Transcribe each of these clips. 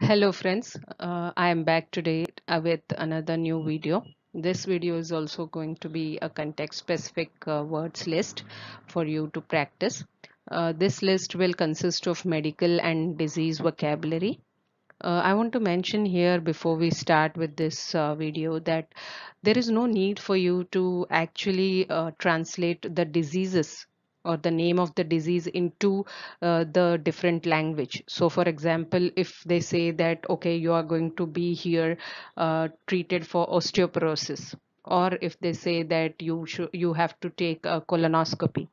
Hello friends, uh, I am back today with another new video. This video is also going to be a context specific uh, words list for you to practice. Uh, this list will consist of medical and disease vocabulary. Uh, I want to mention here before we start with this uh, video that there is no need for you to actually translate the diseases or the name of the disease into uh, the different language so for example if they say that okay you are going to be here uh, treated for osteoporosis or if they say that you you have to take a colonoscopy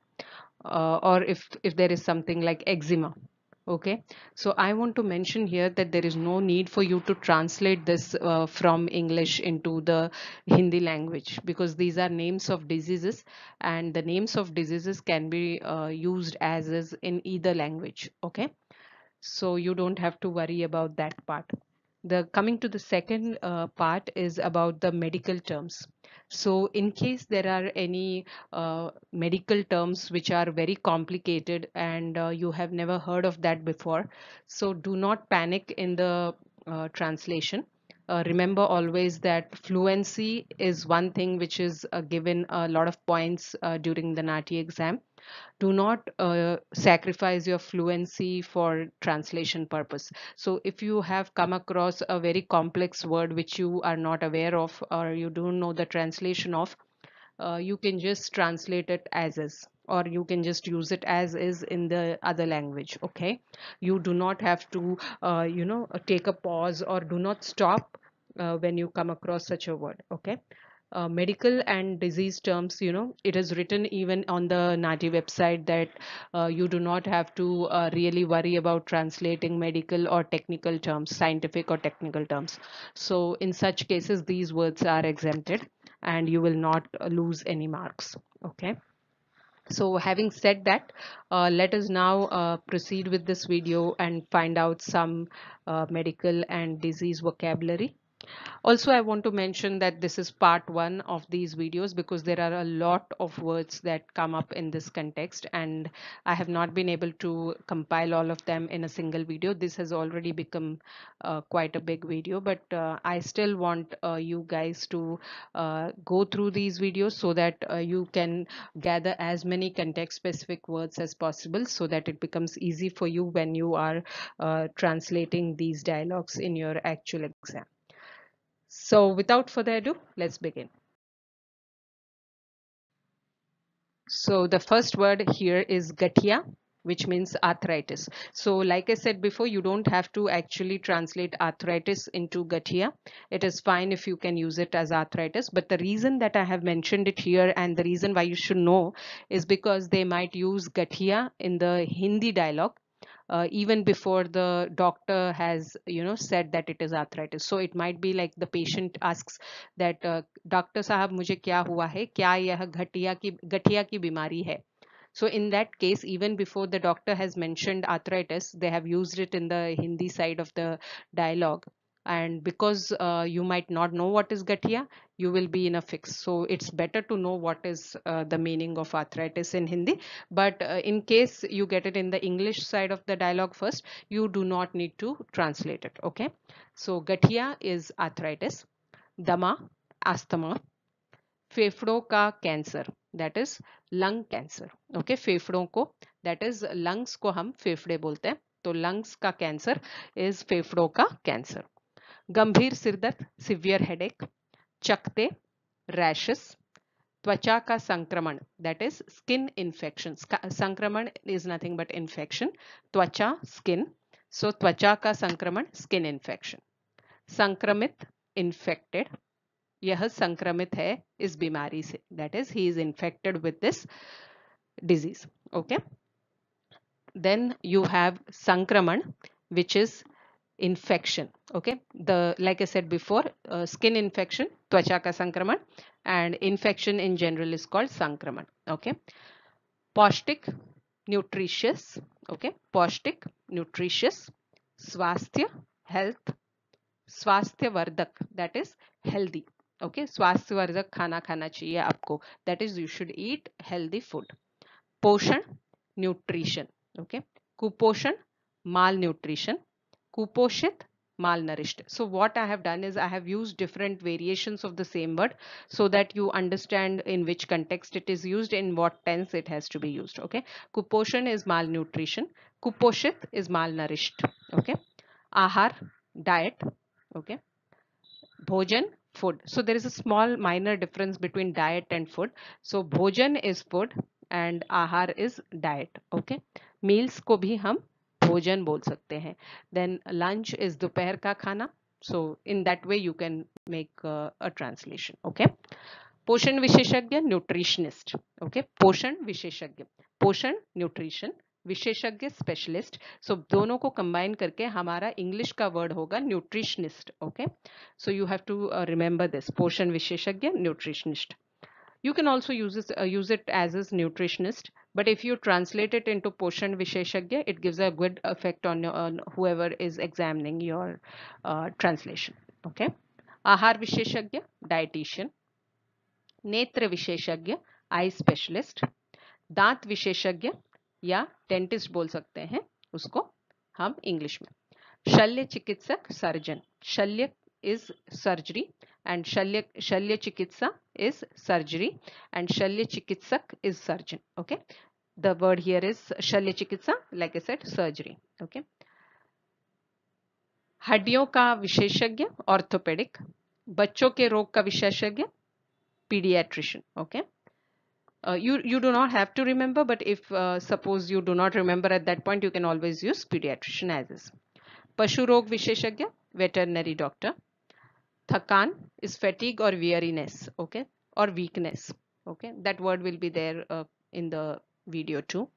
uh, or if if there is something like eczema okay so i want to mention here that there is no need for you to translate this uh, from english into the hindi language because these are names of diseases and the names of diseases can be uh, used as is in either language okay so you don't have to worry about that part the coming to the second uh, part is about the medical terms so, in case there are any uh, medical terms which are very complicated and uh, you have never heard of that before, so do not panic in the uh, translation uh, remember always that fluency is one thing which is uh, given a lot of points uh, during the NATI exam. Do not uh, sacrifice your fluency for translation purpose. So if you have come across a very complex word which you are not aware of or you don't know the translation of, uh, you can just translate it as is or you can just use it as is in the other language okay you do not have to uh, you know take a pause or do not stop uh, when you come across such a word okay uh, medical and disease terms you know it is written even on the nati website that uh, you do not have to uh, really worry about translating medical or technical terms scientific or technical terms so in such cases these words are exempted and you will not lose any marks okay so having said that uh, let us now uh, proceed with this video and find out some uh, medical and disease vocabulary also, I want to mention that this is part one of these videos because there are a lot of words that come up in this context and I have not been able to compile all of them in a single video. This has already become uh, quite a big video, but uh, I still want uh, you guys to uh, go through these videos so that uh, you can gather as many context specific words as possible so that it becomes easy for you when you are uh, translating these dialogues in your actual exam. So without further ado, let's begin. So the first word here is gatia, which means arthritis. So like I said before, you don't have to actually translate arthritis into gatia. It is fine if you can use it as arthritis. But the reason that I have mentioned it here and the reason why you should know is because they might use gatia in the Hindi dialogue uh, even before the doctor has you know said that it is arthritis so it might be like the patient asks that uh, doctor sahab mujhe kya hua hai kya yah ghatia ki ghatia ki bimari hai so in that case, even before the doctor has mentioned arthritis, they have used it in the Hindi side of the dialogue and because uh, you might not know what is gatiya you will be in a fix so it's better to know what is uh, the meaning of arthritis in hindi but uh, in case you get it in the english side of the dialogue first you do not need to translate it okay so gatiya is arthritis dama asthma फेफड़ों ka cancer. That is lung cancer. Okay? Okay ko. That is lungs ko hum को bolte फेफड़े बोलते lungs ka cancer is cancer ka cancer. गंभीर सिरदर्द severe headache चकते rashes त्वचा का संक्रमण that is skin infection संक्रमण इज नथिंग बट इन्फेक्शन त्वचा स्किन सो त्वचा का संक्रमण स्किन इन्फेक्शन संक्रमित इन्फेक्टेड यह संक्रमित है इस बीमारी से that is he is infected with this disease okay then you have संक्रमण which is infection okay the like i said before uh, skin infection त्वचा ka sankraman and infection in general is called sankraman okay पौष्टिक nutritious okay पौष्टिक nutritious swasthya health swasthya vardhak that is healthy okay swasthya vardhak khana khana chahiye aapko that is you should eat healthy food poshan nutrition okay kuposhan malnutrition Kuposhit, malnourished. So what I have done is I have used different variations of the same word so that you understand in which context it is used, in what tense it has to be used. Okay. Kuposhan is malnutrition. Kuposhit is malnourished. Okay. Ahar, diet. Okay. Bhojan, food. So there is a small minor difference between diet and food. So bhojan is food and ahar is diet. Okay. Meals ko bhi hum Hmm. भोजन बोल सकते हैं then lunch is दोपहर का खाना so in that way you can make a translation okay पोषण विशेषज्ञ nutritionist okay पोषण विशेषज्ञ पोषण न्यूट्रिशन विशेषज्ञ स्पेशलिस्ट सो दोनों को कंबाइन करके हमारा इंग्लिश का वर्ड होगा nutritionist okay so you have to remember this पोषण विशेषज्ञ nutritionist you can also use use it as it nutritionist uh, But if you translate it into Poshan Visheshagya, it gives a good effect on, your, on whoever is examining your uh, translation. Okay. Ahar Visheshagya, dietitian. Netra Visheshagya, eye specialist दांत विशेषज्ञ या dentist बोल सकते हैं उसको हम English में शल्य चिकित्सक सर्जन शल्य is surgery and shalya shalya chikitsa is surgery and shalya chikitsak is surgeon okay the word here is shalya chikitsa like i said surgery okay हड्डियों का विशेषज्ञ ऑर्थोपेडिक बच्चों के रोग का विशेषज्ञ paediatrician okay you you do not have to remember but if suppose you do not remember at that point you can always use paediatrician as is पशु रोग विशेषज्ञ veterinary doctor thakan is fatigue or weariness okay or weakness okay that word will be there uh, in the video too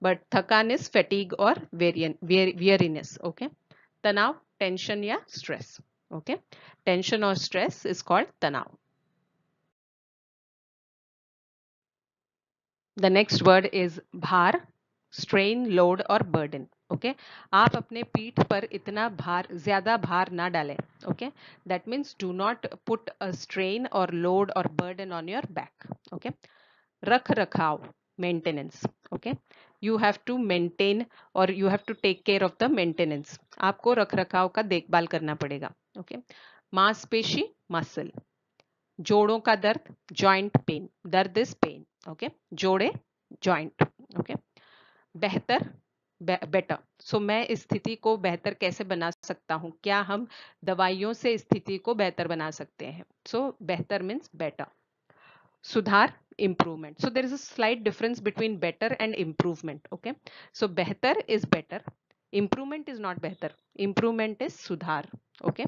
but thakan is fatigue or weariness okay tanav tension ya stress okay tension or stress is called tanav the next word is bhar strain load or burden okay आप अपने पीठ पर इतना भार ज़्यादा भार ना डालें okay that means do not put a strain और लोड और burden on your back okay रख रखाव maintenance okay you have to maintain और you have to take care of the maintenance आपको रख रखाव का देखभाल करना पड़ेगा ओके मांसपेशी मसल जोड़ों का दर्द जॉइंट पेन दर्द इज पेन ओके जोड़े जॉइंट ओके बेहतर बेटर सो मैं स्थिति को बेहतर कैसे बना सकता हूँ क्या हम दवाइयों से स्थिति को बेहतर बना सकते हैं सो बेहतर मीन्स बेटर सुधार improvement so there is a difference between better and improvement okay so बेहतर is better improvement is not बेहतर इम्प्रूवमेंट इज सुधार ओके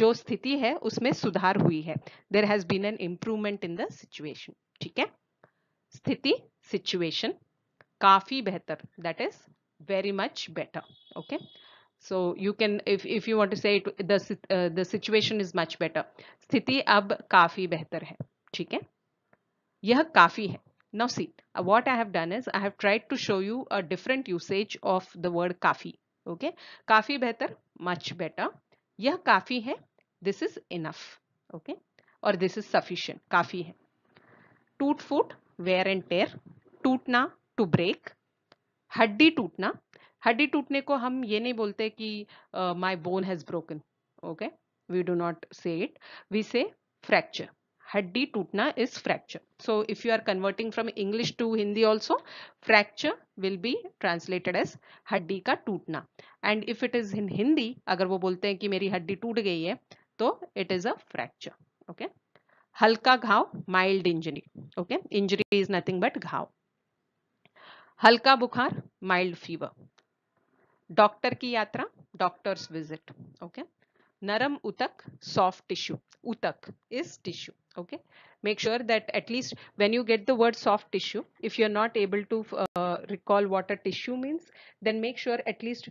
जो स्थिति है उसमें सुधार हुई है there has been an improvement in situation ठीक है स्थिति सिचुएशन काफी बेहतर that is very much better okay so you can if if you want to say it, the uh, the situation is much better sthiti ab kafi behtar hai theek hai yah kafi hai now see uh, what i have done is i have tried to show you a different usage of the word kafi okay kafi behtar much better yah kafi hai this is enough okay or this is sufficient kafi hai toot foot wear and tear tootna to break हड्डी टूटना हड्डी टूटने को हम ये नहीं बोलते कि my bone has broken okay we do not say it we say fracture हड्डी टूटना is fracture so if you are converting from English to Hindi also fracture will be translated as हड्डी का टूटना and if it is in Hindi अगर वो बोलते हैं कि मेरी हड्डी टूट गई है तो it is a fracture okay हल्का घाव mild injury okay injury is nothing but घाव हल्का बुखार माइल्ड फीवर डॉक्टर की यात्रा डॉक्टर्स विजिट ओके नरम उतक सॉफ्ट टिश्यू उतक is tissue okay make sure that at least when you get the word soft tissue if you are not able to recall water tissue means then make sure at least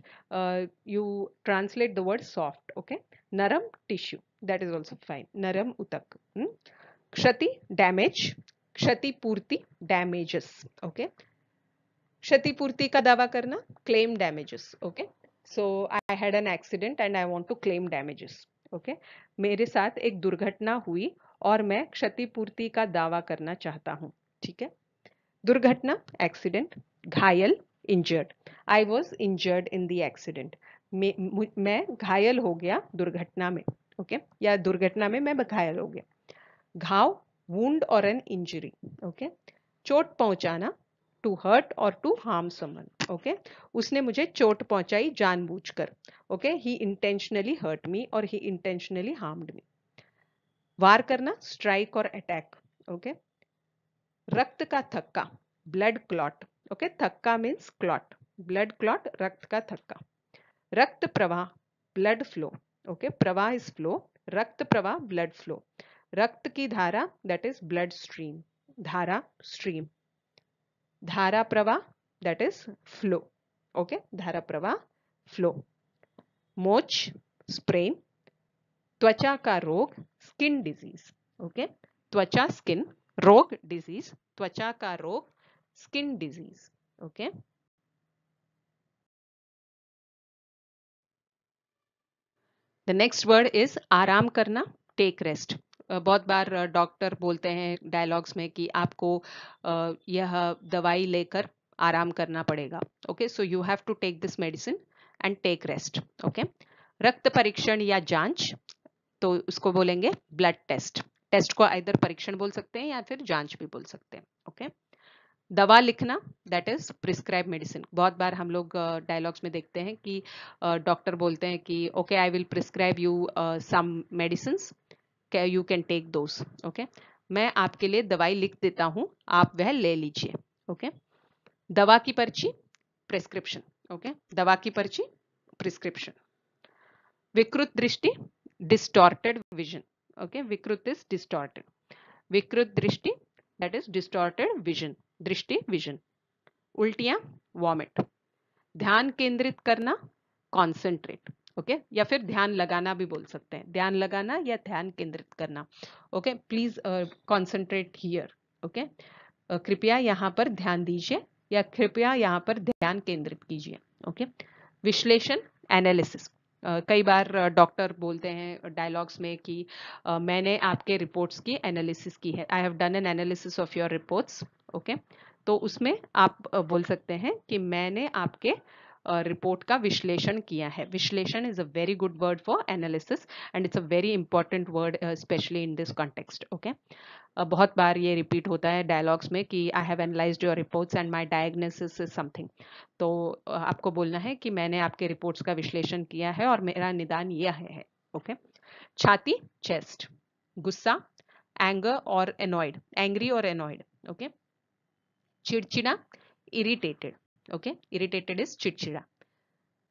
you translate the word soft okay नरम tissue that is also fine नरम उतक hmm? क्षति damage क्षतिपूर्ति damages okay क्षतिपूर्ति का दावा करना claim damages okay so I had an accident and I want to claim damages okay मेरे साथ एक दुर्घटना हुई और मैं क्षतिपूर्ति का दावा करना चाहता हूँ ठीक है दुर्घटना एक्सीडेंट घायल injured I was injured in the accident मैं घायल हो गया दुर्घटना में ओके okay? या दुर्घटना में मैं घायल हो गया घाव वुंड और एन इंजरी ओके चोट पहुंचाना टू हर्ट और टू हार्म समन ओके उसने मुझे चोट पहुंचाई जानबूझकर okay he intentionally hurt me और ही इंटेंशनली हार्म्ड मी वार करना स्ट्राइक और अटैक ओके रक्त का थक्का ब्लड क्लॉट ओके थक्का मीन्स क्लॉट ब्लड क्लॉट रक्त का थक्का रक्त प्रवाह ब्लड फ्लो ओके प्रवाह इज फ्लो रक्त प्रवाह ब्लड फ्लो रक्त की धारा दैट इज ब्लड स्ट्रीम धारा स्ट्रीम धारा प्रवाह दैट इज फ्लो ओके धारा प्रवाह फ्लो मोच स्प्रेन त्वचा का रोग स्किन डिजीज ओके त्वचा स्किन रोग डिजीज त्वचा का रोग skin disease okay the next word is आराम करना टेक रेस्ट बहुत बार डॉक्टर बोलते हैं डायलॉग्स में कि आपको यह दवाई लेकर आराम करना पड़ेगा okay so you have to take this medicine and take rest okay रक्त परीक्षण या जांच तो उसको बोलेंगे ब्लड टेस्ट टेस्ट को इधर परीक्षण बोल सकते हैं या फिर जांच भी बोल सकते हैं ओके दवा लिखना दैट इज प्रिस्क्राइब मेडिसिन बहुत बार हम लोग डायलॉग्स में देखते हैं कि डॉक्टर बोलते हैं कि okay I will prescribe you some medicine you can take those okay मैं आपके लिए दवाई लिख देता हूँ आप वह ले लीजिए ओके दवा की पर्ची प्रेस्क्रिप्शन ओके दवा की पर्ची प्रिस्क्रिप्शन विकृत दृष्टि डिस्टॉर्टेड विजन ओके विकृत इज डिस्टॉर्टेड विकृत दृष्टि दैट इज डिस्टॉर्टेड विजन दृष्टि विजन उल्टियां वॉमिट ध्यान केंद्रित करना कॉन्सेंट्रेट ओके okay? या फिर ध्यान लगाना भी बोल सकते हैं ध्यान लगाना या ध्यान केंद्रित करना okay please concentrate here okay कृपया यहाँ पर ध्यान दीजिए या कृपया यहाँ पर ध्यान केंद्रित कीजिए ओके विश्लेषण एनालिसिस कई बार डॉक्टर बोलते हैं डायलॉग्स में कि uh, मैंने आपके रिपोर्ट्स की एनालिसिस की है I have done an analysis of your reports okay तो उसमें आप बोल सकते हैं कि मैंने आपके रिपोर्ट का विश्लेषण किया है विश्लेषण is a very good word for analysis and it's a very important word specially in this context okay बहुत बार ये रिपीट होता है डायलॉग्स में कि I have analyse your reports and my diagnosis is something तो uh, आपको बोलना है कि मैंने आपके रिपोर्ट्स का विश्लेषण किया है और मेरा निदान यह है ओके छाती चेस्ट गुस्सा एंगर और एनॉयड एंग्री और एनॉयड ओके चिड़चिड़ा इरिटेटेड ओके इरिटेटेड इज चिड़चिड़ा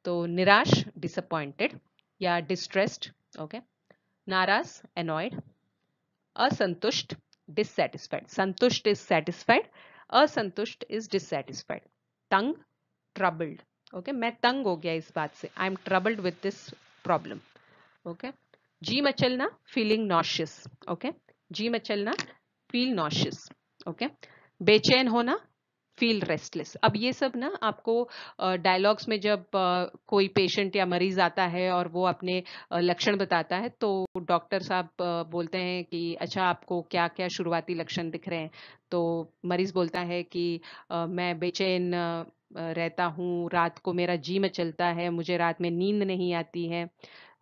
तो निराश डिसअपॉइंटेड या डिस्ट्रेस्ड ओके नाराज एनॉयड असंतुष्ट डिससेटिस्फाइड संतुष्ट इज सेटिस्फाइड असंतुष्ट इज डिससेटिस्फाइड तंग ट्रबल्ड ओके मैं तंग हो गया इस बात से I am troubled with this problem okay जी मचलना फीलिंग नॉशियस ओके जी मचलना फील नॉशियस ओके बेचैन होना फील रेस्टलेस अब ये सब ना आपको डायलॉग्स में जब कोई पेशेंट या मरीज आता है और वो अपने लक्षण बताता है तो डॉक्टर साहब बोलते हैं कि अच्छा आपको क्या क्या शुरुआती लक्षण दिख रहे हैं तो मरीज बोलता है कि मैं बेचैन रहता हूँ रात को मेरा जी मचलता है मुझे रात में नींद नहीं आती है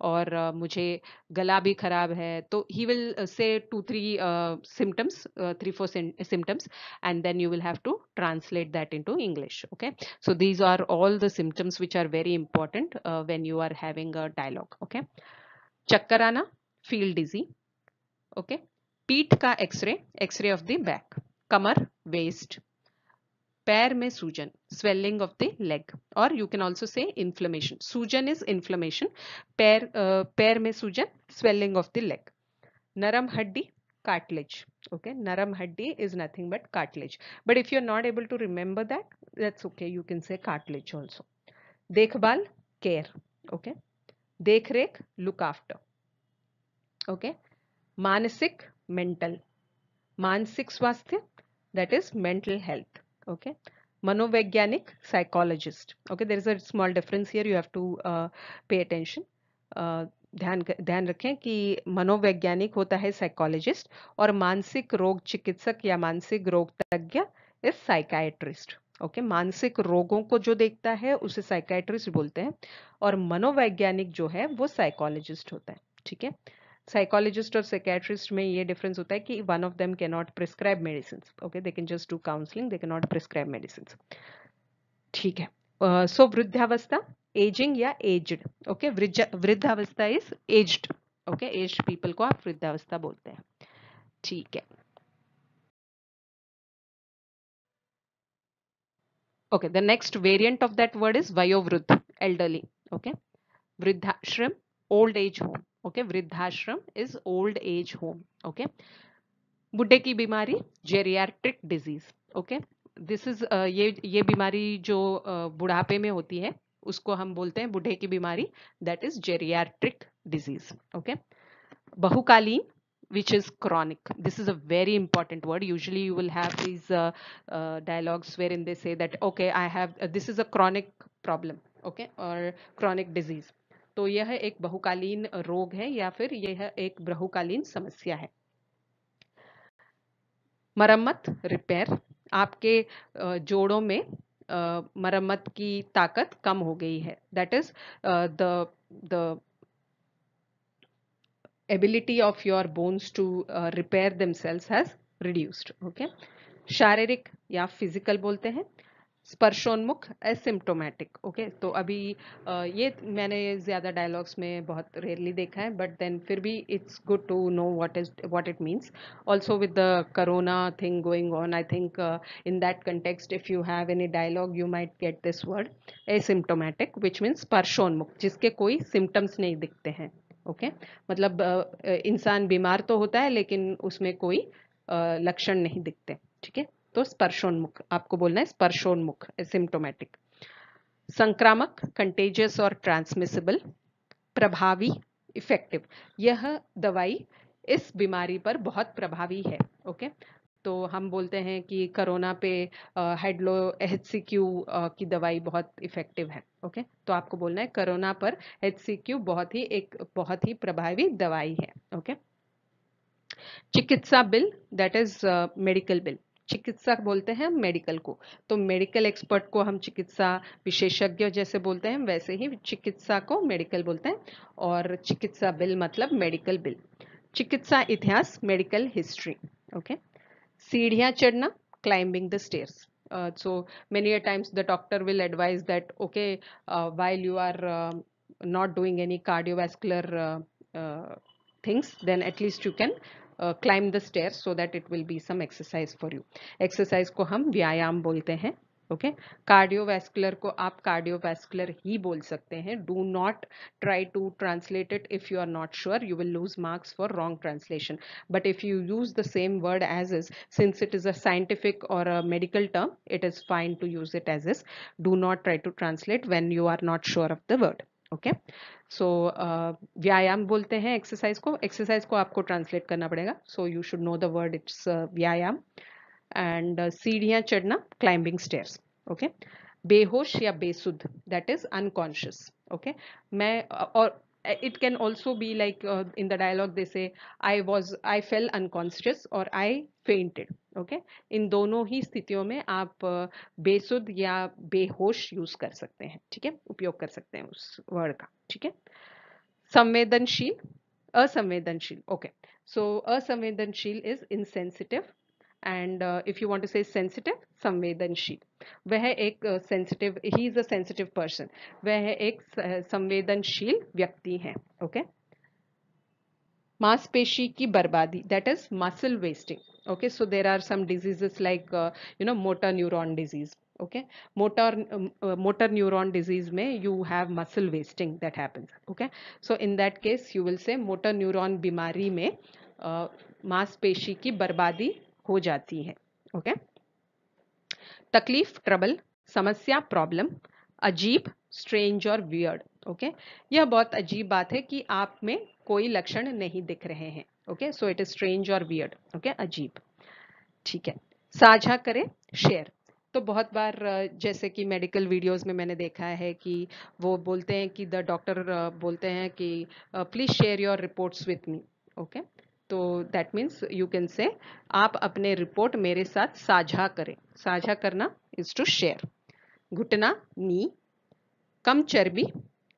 और मुझे गला भी खराब है तो he will say two three symptoms three four symptoms and then you will have to translate that into English okay so these are all the symptoms which are very important when you are having a dialogue okay चक्कर आना feel dizzy okay पीठ का x ray x ray of the back कमर waist पैर में सूजन swelling of the leg और you can also say inflammation सूजन इज इन्फ्लेमेशन पैर पैर में सूजन स्वेलिंग ऑफ द लेग नरम हड्डी cartilage okay naram haddi is nothing but cartilage but if you're not able to remember that that's okay you can say cartilage also dekhbal care okay dekhrek look after okay manasik mental manasik swasthya that is mental health okay manovaigyanic psychologist okay there is a small difference here you have to uh, pay attention uh, ध्यान ध्यान रखें कि मनोवैज्ञानिक होता है psychologist और मानसिक रोग चिकित्सक या मानसिक रोग तज्ञ इज साइकाइट्रिस्ट ओके मानसिक रोगों को जो देखता है उसे साइकाइट्रिस्ट बोलते हैं और मनोवैज्ञानिक जो है वो साइकोलॉजिस्ट होता है ठीक है साइकोलॉजिस्ट और साइकेट्रिस्ट में ये डिफरेंस होता है कि one of them can not prescribe medicine okay they can just do counselling they can not prescribe medicine ठीक है सो uh, so, वृद्धावस्था एजिंग या एज्ड ओके वृद्धावस्था is aged okay aged people को आप वृद्धावस्था बोलते हैं ठीक है okay the next variant of that word is वयोवृद्ध एल्डरली ओके वृद्धाश्रम ओल्ड एज होम ओके वृद्धाश्रम is old age home okay बुढ़े की बीमारी geriatric disease okay this is ये ये बीमारी जो बुढ़ापे में होती है उसको हम बोलते हैं बुढ़े की बीमारी that is geriatric disease okay बहुकालीन which is chronic this is a very important word usually you will have these dialogues where in they say that okay I have this is a chronic problem okay और chronic disease तो यह एक बहुकालीन रोग है या फिर यह एक बहुकालीन समस्या है मरम्मत रिपेयर आपके जोड़ों में मरम्मत की ताकत कम हो गई है that is the the ability of your bones to uh, repair themselves has reduced okay शारीरिक या फिजिकल बोलते हैं स्पर्शोन्मुख एसिम्टोमेटिक ओके तो अभी ये मैंने ज़्यादा डायलॉग्स में बहुत रेयरली देखा है बट देन फिर भी it's good to know what is what it means also with the corona thing going on I think in that context if you have any dialogue you might get this word asymptomatic which means स्पर्शोन्मुख जिसके कोई symptoms नहीं दिखते हैं okay okay? मतलब इंसान बीमार तो होता है लेकिन उसमें कोई लक्षण नहीं दिखते ठीक है तो स्पर्शोन्मुख आपको बोलना है स्पर्शोन्मुख सिम्टोमेटिक संक्रामक कंटेजियस और ट्रांसमिसिबल प्रभावी इफेक्टिव यह दवाई इस बीमारी पर बहुत प्रभावी है ओके तो हम बोलते हैं कि कोरोना पे हेडलो एच सी क्यू की दवाई बहुत इफ़ेक्टिव है ओके तो आपको बोलना है कोरोना पर एच सी क्यू बहुत ही एक बहुत ही प्रभावी दवाई है ओके चिकित्सा bill that is medical bill चिकित्सा बोलते हैं हम मेडिकल को तो मेडिकल एक्सपर्ट को हम चिकित्सा विशेषज्ञ जैसे बोलते हैं वैसे ही चिकित्सा को मेडिकल बोलते हैं और चिकित्सा बिल मतलब मेडिकल बिल चिकित्सा इतिहास मेडिकल हिस्ट्री ओके सीढ़ियाँ चढ़ना climbing the stairs Uh, so many a times the doctor will advise that okay uh, while you are uh, not doing any cardiovascular things then at least you can uh, climb the stairs so that it will be some exercise for you exercise को हम व्यायाम बोलते हैं okay cardiovascular को आप cardiovascular ही बोल सकते हैं do not try to translate it if you are not sure you will lose marks for wrong translation but if you use the same word as is since it is a scientific और a medical term it is fine to use it as is do not try to translate when you are not sure of the word okay so व्यायाम बोलते हैं exercise को exercise को आपको translate करना पड़ेगा so you should know the word it's व्यायाम and सीढ़ियाँ चढ़ना क्लाइंबिंग स्टेयर्स ओके बेहोश या बेसुद दैट इज अनकॉन्शियस ओके मैं और Uh, it can also be like uh, in the dialogue they say i was i fell unconscious or i fainted okay इन दोनों ही स्थितियों में आप uh, बेसुद या बेहोश यूज कर सकते हैं ठीक है उपयोग कर सकते हैं उस वर्ड का ठीक है संवेदनशील असंवेदनशील ओके सो असंवेदनशील is insensitive and uh, if you want to say sensitive संवेदनशील वह एक sensitive he is a sensitive person वह एक uh, संवेदनशील व्यक्ति हैं ओके मांसपेशी की बर्बादी that is muscle wasting okay so there are some diseases like you know motor neuron disease okay motor uh, motor neuron disease may um, uh, you have muscle wasting that happens okay so in that case you will say motor neuron bimari mein uh, मांसपेशी की बर्बादी हो जाती है okay तकलीफ trouble समस्या problem अजीब strange और वियर्ड ओके यह बहुत अजीब बात है कि आप में कोई लक्षण नहीं दिख रहे हैं okay so it is strange और वियर्ड ओके अजीब ठीक है साझा करें शेयर तो बहुत बार जैसे कि मेडिकल वीडियोस में मैंने देखा है कि वो बोलते हैं कि द डॉक्टर बोलते हैं कि please share your reports with me okay तो that means you can say आप अपने रिपोर्ट मेरे साथ साझा करें साझा करना इज टू शेयर घुटना नी कम चर्बी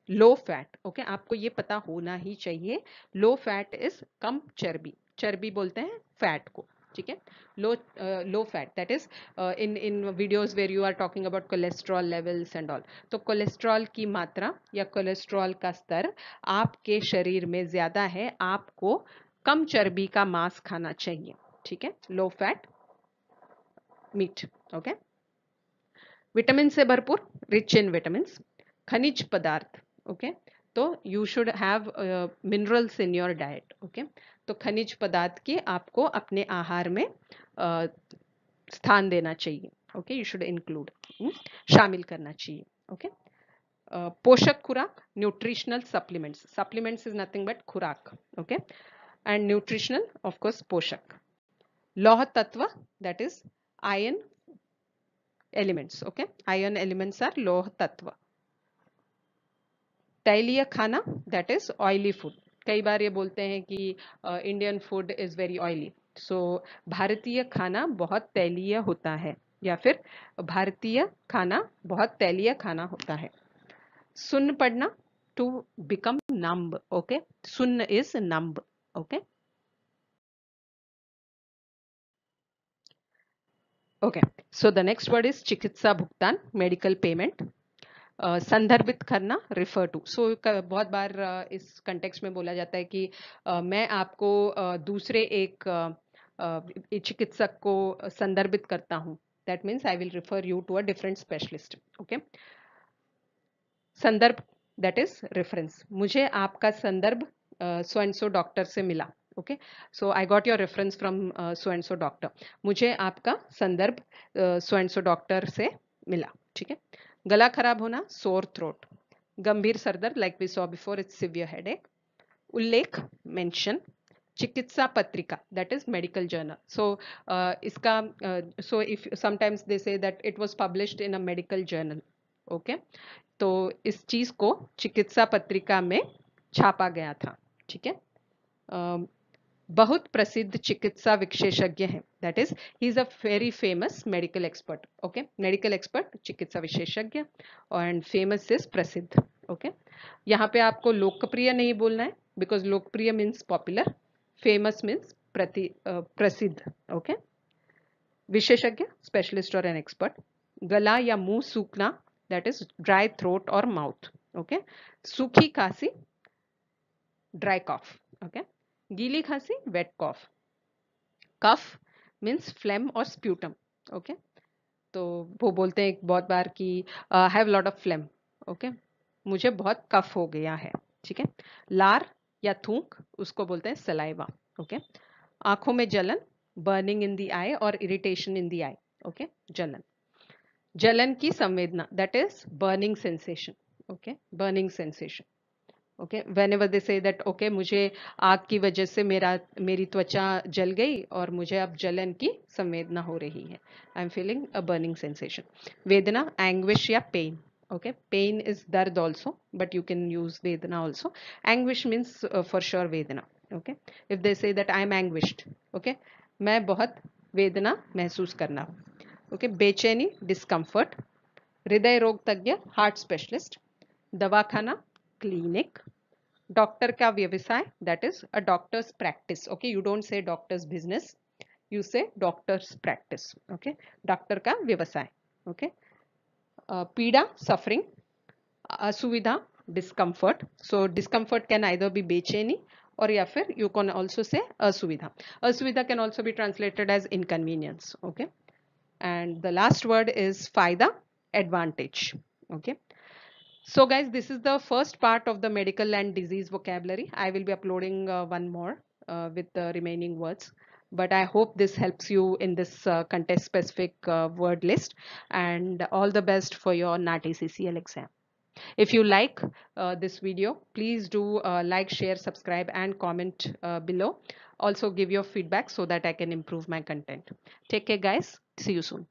लो फैट ओके आपको ये पता होना ही चाहिए लो फैट इज कम चर्बी चर्बी बोलते हैं फैट को ठीक है low low fat that is in in videos where you are talking about cholesterol levels and all तो कोलेस्ट्रॉल की मात्रा या कोलेस्ट्रॉल का स्तर आपके शरीर में ज़्यादा है आपको कम चर्बी का मांस खाना चाहिए ठीक है low fat meat okay vitamin से भरपूर रिच इन विटामिन खनिज पदार्थ ओके तो you should have minerals in your diet okay तो खनिज पदार्थ के आपको अपने आहार में uh, स्थान देना चाहिए ओके यू शुड इंक्लूड शामिल करना चाहिए ओके okay? uh, पोषक खुराक nutritional supplements supplements is nothing but खुराक okay okay? and nutritional of course poshak loha tattva that is iron elements okay iron elements are loha tattva तैलीय खाना that is oily food कई बार ये बोलते हैं कि Indian food is very oily so भारतीय खाना बहुत तैलीय होता है या फिर भारतीय खाना बहुत तैलीय खाना होता है सुन पढ़ना टू बिकम नम्ब ओके सुन is numb okay okay so the next word is chikitsa bhuktan medical payment संदर्भित करना रिफर टू सो बहुत बार uh, इस कंटेक्स्ट में बोला जाता है कि uh, मैं आपको uh, दूसरे एक uh, uh चिकित्सक को संदर्भित करता हूँ that means I will refer you to a different specialist okay संदर्भ दैट इज रेफरेंस मुझे आपका संदर्भ सो एंड सो डॉक्टर से मिला okay so I got your reference from so and so doctor मुझे आपका संदर्भ सो एंड सो डॉक्टर से मिला ठीक है गला खराब होना सोर थ्रोट गंभीर सरदर्द like we saw before it's severe एक उल्लेख मेंशन चिकित्सा पत्रिका that is medical journal so इसका so if sometimes they say that it was published in a medical journal okay तो इस चीज़ को चिकित्सा पत्रिका में छापा गया था ठीक है बहुत प्रसिद्ध चिकित्सा विशेषज्ञ हैं that is he is a very famous medical expert okay medical expert चिकित्सा विशेषज्ञ एंड फेमस इज प्रसिद्ध ओके यहाँ पे आपको लोकप्रिय नहीं बोलना है बिकॉज लोकप्रिय मीन्स पॉपुलर फेमस मीन्स प्रति प्रसिद्ध ओके विशेषज्ञ स्पेशलिस्ट और एन एक्सपर्ट गला या मुंह सूखना दैट इज ड्राई थ्रोट और माउथ ओके सूखी खांसी ड्राई कॉफ ओके गीली खांसी वेट कॉफ कफ मीन्स फ्लेम और स्प्यूटम ओके तो वो बोलते हैं बहुत बार कि have lot of phlegm okay मुझे बहुत कफ हो गया है ठीक है लार या थूक उसको बोलते हैं सलाइवा ओके okay? आंखों में जलन बर्निंग इन दी आई और इरिटेशन इन दी आई ओके जलन जलन की संवेदना that is burning sensation okay burning sensation okay whenever they say that okay मुझे आग की वजह से मेरा मेरी त्वचा जल गई और मुझे अब जलन की संवेदना हो रही है I am feeling a burning sensation वेदना एंग्विश या पेन ओके पेन इज दर्द also but you can use वेदना also anguish means for sure वेदना okay if they say that I am anguished okay मैं बहुत वेदना महसूस करना ओके बेचैनी डिस्कम्फर्ट हृदय रोग तज्ञ हार्ट स्पेशलिस्ट दवाखाना clinic doctor ka vyavasay that is a doctor's practice okay you don't say doctor's business you say doctor's practice okay doctor ka vyavasay okay uh, pida suffering असुविधा discomfort so discomfort can either be becheni or ya fir you can also say asuvida asuvida can also be translated as inconvenience okay and the last word is faida advantage okay so guys, this is the first part of the medical and disease vocabulary. I will be uploading uh, one more uh, with the remaining words. But I hope this helps you in this uh, contest specific uh, word list and all the best for your NAT ACCL exam. If you like uh, this video, please do uh, like, share, subscribe and comment below. Also give your feedback so that I can improve my content. Take care guys. See you soon.